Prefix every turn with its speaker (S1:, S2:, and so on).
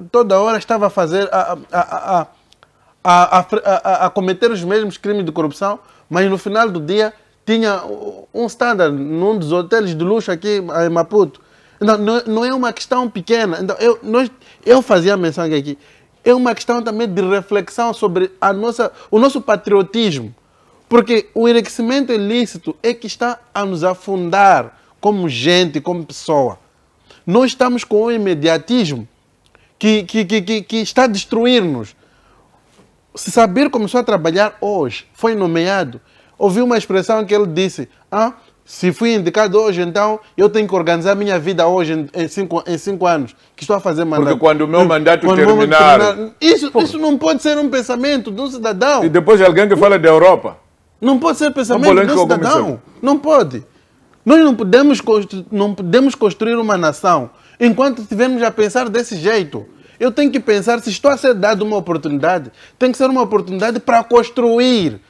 S1: toda hora estava a fazer, a, a, a, a, cometer os mesmos crimes de corrupção, mas no final do dia tinha um standard num dos hotéis de luxo aqui em Maputo. não, não é uma questão pequena. Então, eu, nós, eu fazia menção aqui. É uma questão também de reflexão sobre a nossa, o nosso patriotismo. Porque o enriquecimento ilícito é que está a nos afundar como gente, como pessoa. Nós estamos com o imediatismo que, que, que, que está a destruir-nos. Se Sabir começou a trabalhar hoje, foi nomeado, ouvi uma expressão que ele disse: ah, se fui indicado hoje, então eu tenho que organizar minha vida hoje em cinco, em cinco anos, que estou a fazer mandato. Porque quando o meu mandato quando terminar... terminar... Isso, isso não pode ser um pensamento de um cidadão. E depois alguém que fala da Europa. Não pode ser pensamento de um então, cidadão. Não pode. Nós não podemos, não podemos construir uma nação enquanto estivermos a pensar desse jeito. Eu tenho que pensar, se estou a ser dado uma oportunidade, tem que ser uma oportunidade para construir